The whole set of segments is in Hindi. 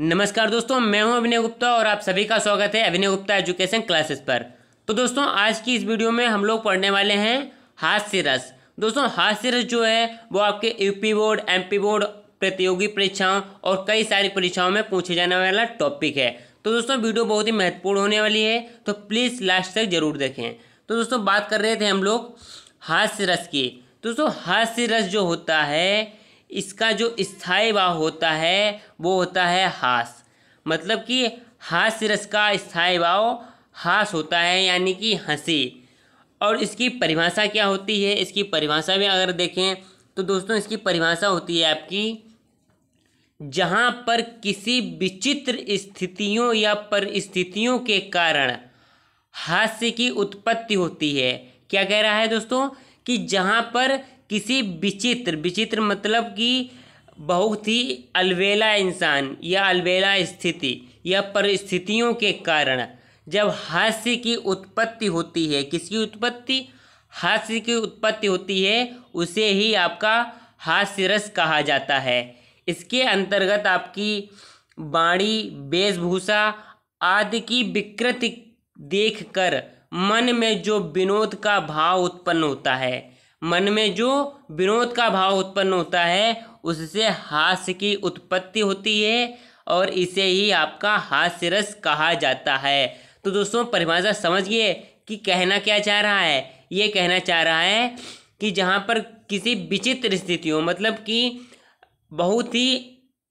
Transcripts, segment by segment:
नमस्कार दोस्तों मैं हूं अभिनय गुप्ता और आप सभी का स्वागत है अभिनय गुप्ता एजुकेशन क्लासेस पर तो दोस्तों आज की इस वीडियो में हम लोग पढ़ने वाले हैं हास्य रस दोस्तों हास्य रस जो है वो आपके यूपी बोर्ड एमपी बोर्ड प्रतियोगी परीक्षाओं और कई सारी परीक्षाओं में पूछे जाने वाला टॉपिक है तो दोस्तों वीडियो बहुत ही महत्वपूर्ण होने वाली है तो प्लीज़ लास्ट तक जरूर देखें तो दोस्तों बात कर रहे थे हम लोग हास्य रस की दोस्तों हास्य रस जो होता है इसका जो स्थायी भाव होता है वो होता है हास मतलब कि हास्य रस का स्थायी भाव हास होता है यानी कि हंसी और इसकी परिभाषा क्या होती है इसकी परिभाषा में अगर देखें तो दोस्तों इसकी परिभाषा होती है आपकी जहाँ पर किसी विचित्र स्थितियों या परिस्थितियों के कारण हास्य की उत्पत्ति होती है क्या कह रहा है दोस्तों कि जहाँ पर किसी विचित्र विचित्र मतलब कि बहुत ही अलवेला इंसान या अलवेला स्थिति या परिस्थितियों के कारण जब हास्य की उत्पत्ति होती है किसकी उत्पत्ति हास्य की उत्पत्ति होती है उसे ही आपका हास्य रस कहा जाता है इसके अंतर्गत आपकी बाणी वेशभूषा आदि की विकृति देखकर मन में जो विनोद का भाव उत्पन्न होता है मन में जो विनोद का भाव उत्पन्न होता है उससे हास्य की उत्पत्ति होती है और इसे ही आपका हास्य रस कहा जाता है तो दोस्तों परिभाषा समझिए कि कहना क्या चाह रहा है ये कहना चाह रहा है कि जहाँ पर किसी विचित्र स्थितियों मतलब कि बहुत ही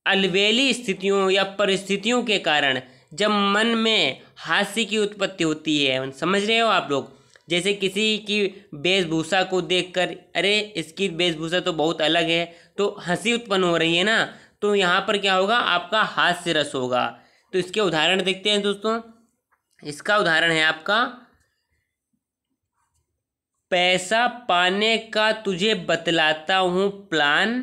अलवेली स्थितियों या परिस्थितियों के कारण जब मन में हास्य की उत्पत्ति होती है समझ रहे हो आप लोग जैसे किसी की वेशभूषा को देखकर अरे इसकी वेशभूषा तो बहुत अलग है तो हंसी उत्पन्न हो रही है ना तो यहाँ पर क्या होगा आपका हास्य रस होगा तो इसके उदाहरण देखते हैं दोस्तों इसका उदाहरण है आपका पैसा पाने का तुझे बतलाता हूँ प्लान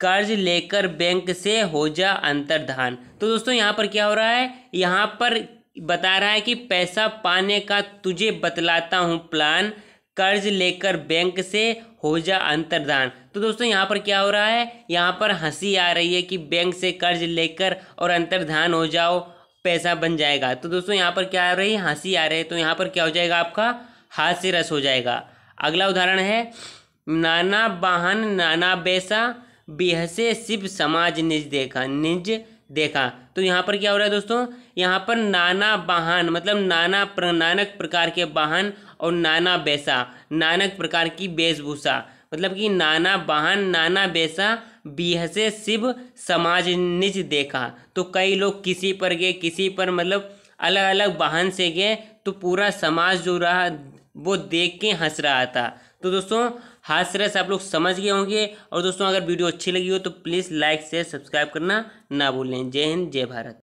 कर्ज लेकर बैंक से हो जा अंतर्धान तो दोस्तों यहाँ पर क्या हो रहा है यहाँ पर बता रहा है कि पैसा पाने का तुझे बतलाता हूँ प्लान कर्ज लेकर बैंक से हो जा अंतर्दान तो दोस्तों यहाँ पर क्या हो रहा है यहाँ पर हंसी आ रही है कि बैंक से कर्ज लेकर और अंतर्धान हो जाओ पैसा बन जाएगा तो दोस्तों यहाँ पर क्या आ रही है हंसी आ रही है तो यहाँ पर क्या हो जाएगा आपका हास्य रस हो जाएगा अगला उदाहरण है नाना वाहन नाना बैसा बिहसे शिव समाज निज देखा निज देखा तो यहाँ पर क्या हो रहा है दोस्तों यहाँ पर नाना वाहन मतलब नाना प्र, नानक प्रकार के वाहन और नाना बैसा नानक प्रकार की वेशभूषा मतलब कि नाना वाहन नाना बैसा बिहसे शिव समाज निज देखा तो कई लोग किसी पर गए किसी पर मतलब अलग अलग वाहन से गए तो पूरा समाज जो रहा वो देख के हंस रहा था तो दोस्तों से आप लोग समझ गए होंगे और दोस्तों अगर वीडियो अच्छी लगी हो तो प्लीज़ लाइक शेयर सब्सक्राइब करना ना भूलें जय हिंद जय भारत